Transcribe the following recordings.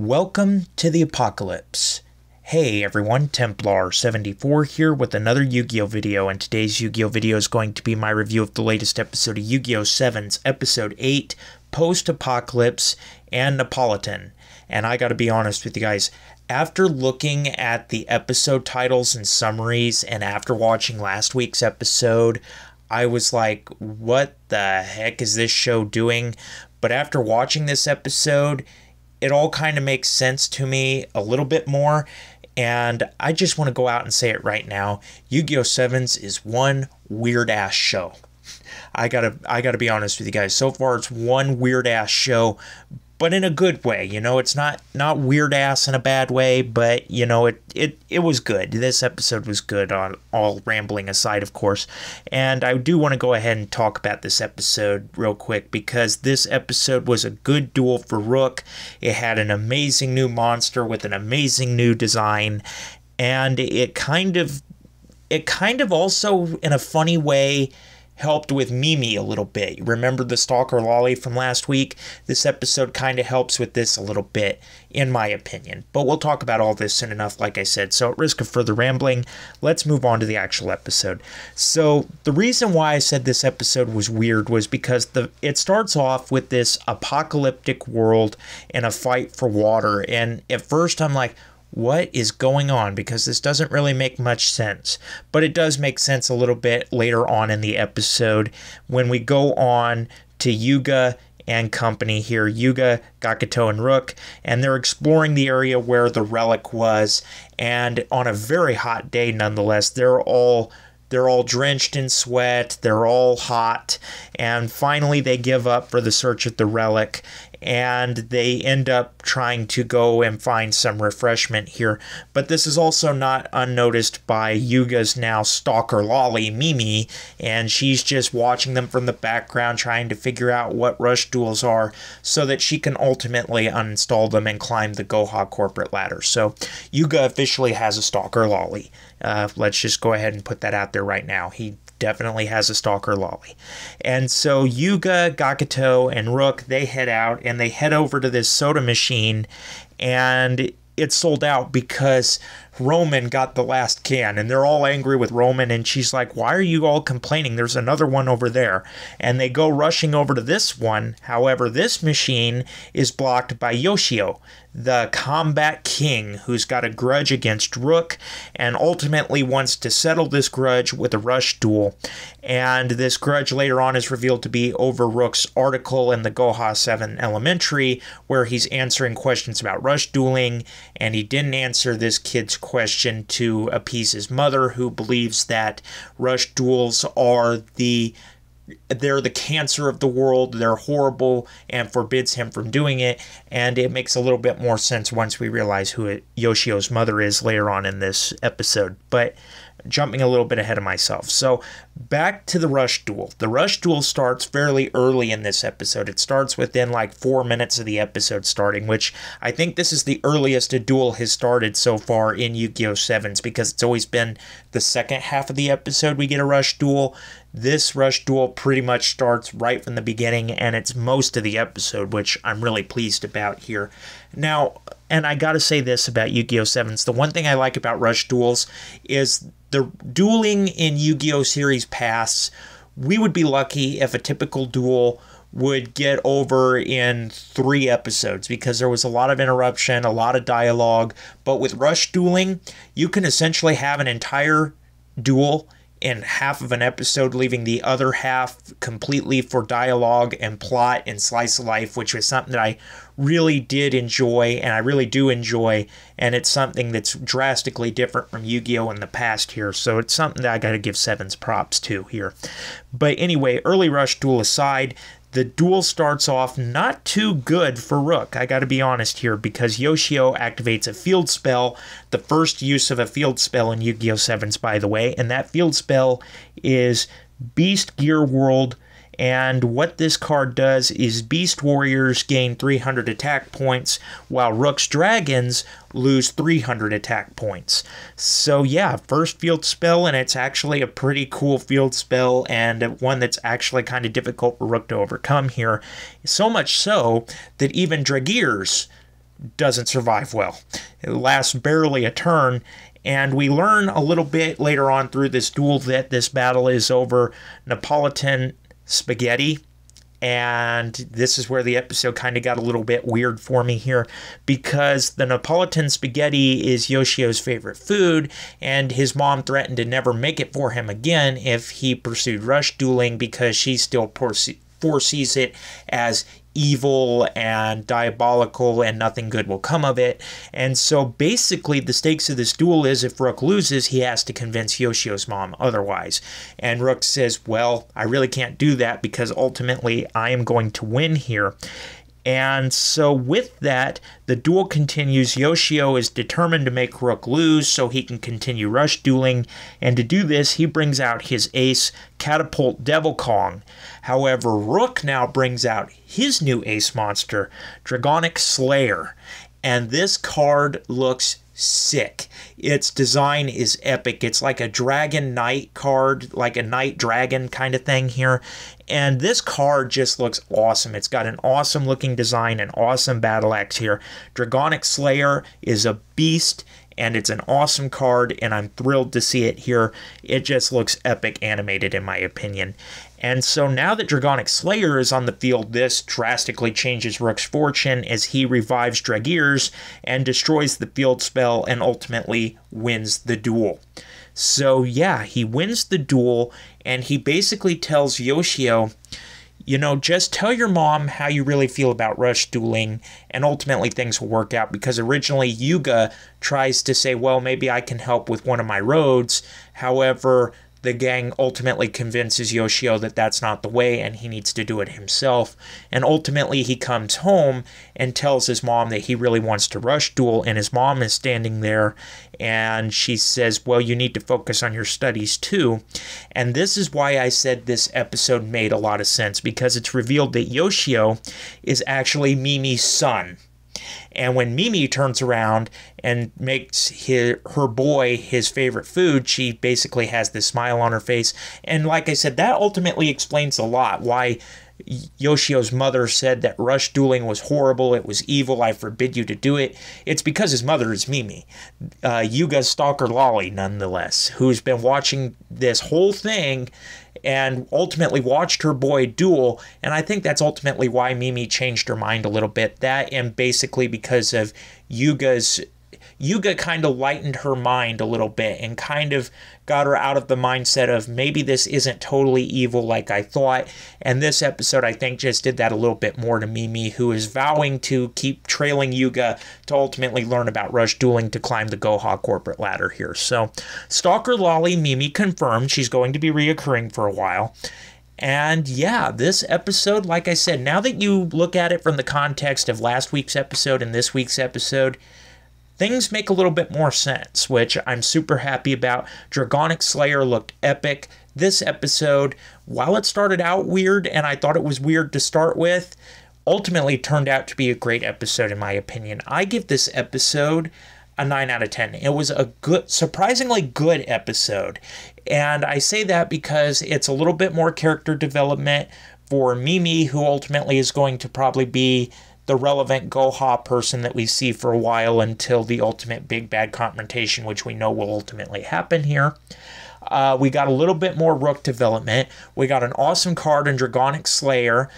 Welcome to the Apocalypse. Hey everyone, Templar74 here with another Yu-Gi-Oh! video, and today's Yu-Gi-Oh! video is going to be my review of the latest episode of Yu-Gi-Oh! 7's Episode 8, Post-Apocalypse and Napolitan. And I gotta be honest with you guys, after looking at the episode titles and summaries, and after watching last week's episode, I was like, what the heck is this show doing? But after watching this episode, it all kind of makes sense to me a little bit more. And I just want to go out and say it right now. Yu-Gi-Oh! Sevens is one weird ass show. I gotta I gotta be honest with you guys. So far it's one weird ass show, but in a good way. You know, it's not not weird ass in a bad way, but you know, it it it was good. This episode was good on all rambling aside, of course. And I do want to go ahead and talk about this episode real quick because this episode was a good duel for Rook. It had an amazing new monster with an amazing new design, and it kind of it kind of also in a funny way helped with Mimi a little bit. remember the stalker lolly from last week? This episode kind of helps with this a little bit, in my opinion. But we'll talk about all this soon enough, like I said. So, at risk of further rambling, let's move on to the actual episode. So, the reason why I said this episode was weird was because the it starts off with this apocalyptic world and a fight for water. And at first, I'm like, what is going on because this doesn't really make much sense. But it does make sense a little bit later on in the episode when we go on to Yuga and company here Yuga, Gakuto, and Rook, and they're exploring the area where the relic was. And on a very hot day, nonetheless, they're all. They're all drenched in sweat. They're all hot. And finally, they give up for the search of the relic and they end up trying to go and find some refreshment here. But this is also not unnoticed by Yuga's now stalker Lolly, Mimi, and she's just watching them from the background trying to figure out what rush duels are so that she can ultimately uninstall them and climb the Goha corporate ladder. So Yuga officially has a stalker Lolly. Uh, let's just go ahead and put that out there right now. He definitely has a stalker lolly. And so Yuga, Gakuto, and Rook, they head out and they head over to this soda machine and it's sold out because Roman got the last can, and they're all angry with Roman. And she's like, Why are you all complaining? There's another one over there. And they go rushing over to this one. However, this machine is blocked by Yoshio, the combat king who's got a grudge against Rook and ultimately wants to settle this grudge with a rush duel. And this grudge later on is revealed to be over Rook's article in the Goha 7 Elementary, where he's answering questions about rush dueling, and he didn't answer this kid's question question to appease his mother, who believes that rush duels are the they're the cancer of the world, they're horrible, and forbids him from doing it. And it makes a little bit more sense once we realize who it, Yoshio's mother is later on in this episode. But jumping a little bit ahead of myself. So back to the rush duel. The rush duel starts fairly early in this episode. It starts within like four minutes of the episode starting, which I think this is the earliest a duel has started so far in Yu-Gi-Oh! 7s because it's always been the second half of the episode we get a rush duel. This Rush Duel pretty much starts right from the beginning, and it's most of the episode, which I'm really pleased about here. Now, and I gotta say this about Yu Gi Oh! 7s the one thing I like about Rush Duels is the dueling in Yu Gi Oh! series pasts. We would be lucky if a typical duel would get over in three episodes because there was a lot of interruption, a lot of dialogue. But with rush dueling, you can essentially have an entire duel in half of an episode, leaving the other half completely for dialogue and plot and slice of life, which was something that I really did enjoy and I really do enjoy. And it's something that's drastically different from Yu Gi Oh! in the past here. So it's something that I got to give Sevens props to here. But anyway, early rush duel aside, the duel starts off not too good for Rook, I gotta be honest here, because Yoshio activates a field spell, the first use of a field spell in Yu Gi Oh! 7s, by the way, and that field spell is Beast Gear World and what this card does is Beast Warriors gain 300 attack points, while Rook's Dragons lose 300 attack points. So yeah, first field spell, and it's actually a pretty cool field spell, and one that's actually kind of difficult for Rook to overcome here. So much so that even Dragears doesn't survive well. It lasts barely a turn, and we learn a little bit later on through this duel that this battle is over. Napolitan spaghetti. And this is where the episode kind of got a little bit weird for me here because the Napolitan spaghetti is Yoshio's favorite food, and his mom threatened to never make it for him again if he pursued rush dueling because she still pursued Foresees it as evil and diabolical and nothing good will come of it. And so basically the stakes of this duel is if Rook loses, he has to convince Yoshio's mom otherwise. And Rook says, "Well, I really can't do that because ultimately I am going to win here." And so, with that, the duel continues. Yoshio is determined to make Rook lose so he can continue rush dueling, and to do this, he brings out his ace, Catapult Devil Kong. However, Rook now brings out his new ace monster, Dragonic Slayer, and this card looks sick. Its design is epic. It's like a Dragon Knight card, like a Knight Dragon kind of thing here. And this card just looks awesome. It's got an awesome looking design, an awesome battle axe here. Dragonic Slayer is a beast and it's an awesome card, and I'm thrilled to see it here. It just looks epic animated, in my opinion. And so now that Dragonic Slayer is on the field, this drastically changes Rook's fortune as he revives Dragears and destroys the field spell and ultimately wins the duel. So, yeah, he wins the duel and he basically tells Yoshio you know, just tell your mom how you really feel about rush dueling, and ultimately things will work out. Because originally Yuga tries to say, well, maybe I can help with one of my roads. However, the gang ultimately convinces Yoshio that that's not the way and he needs to do it himself. And ultimately, he comes home and tells his mom that he really wants to rush duel. And his mom is standing there and she says, Well, you need to focus on your studies too. And this is why I said this episode made a lot of sense because it's revealed that Yoshio is actually Mimi's son. And when Mimi turns around and makes his, her boy his favorite food, she basically has this smile on her face. And like I said, that ultimately explains a lot why Yoshio's mother said that rush dueling was horrible, it was evil, I forbid you to do it. It's because his mother is Mimi, uh, Yuga's stalker Lolly, nonetheless, who's been watching this whole thing and ultimately watched her boy duel. And I think that's ultimately why Mimi changed her mind a little bit. That and basically because of Yuga's Yuga kind of lightened her mind a little bit and kind of got her out of the mindset of maybe this isn't totally evil like I thought. And this episode, I think, just did that a little bit more to Mimi, who is vowing to keep trailing Yuga to ultimately learn about Rush dueling to climb the Goha corporate ladder here. So, Stalker Lolly Mimi confirmed she's going to be reoccurring for a while. And yeah, this episode, like I said, now that you look at it from the context of last week's episode and this week's episode, things make a little bit more sense, which I'm super happy about. Dragonic Slayer looked epic. This episode, while it started out weird and I thought it was weird to start with, ultimately turned out to be a great episode, in my opinion. I give this episode a 9 out of 10. It was a good, surprisingly good episode. And I say that because it's a little bit more character development for Mimi, who ultimately is going to probably be the relevant Goha person that we see for a while until the ultimate big bad confrontation, which we know will ultimately happen here. Uh, we got a little bit more rook development. We got an awesome card in Dragonic Slayer,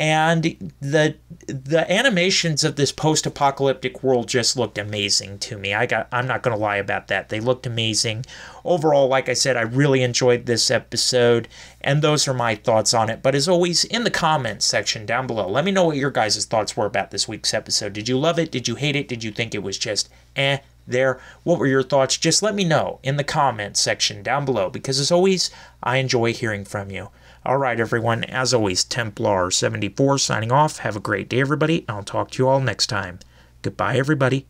and the the animations of this post-apocalyptic world just looked amazing to me. I got I'm not going to lie about that. They looked amazing. Overall, like I said, I really enjoyed this episode and those are my thoughts on it. But as always, in the comments section down below, let me know what your guys' thoughts were about this week's episode. Did you love it? Did you hate it? Did you think it was just eh? there. What were your thoughts? Just let me know in the comments section down below because, as always, I enjoy hearing from you. All right, everyone, as always, Templar74 signing off. Have a great day, everybody. I'll talk to you all next time. Goodbye, everybody.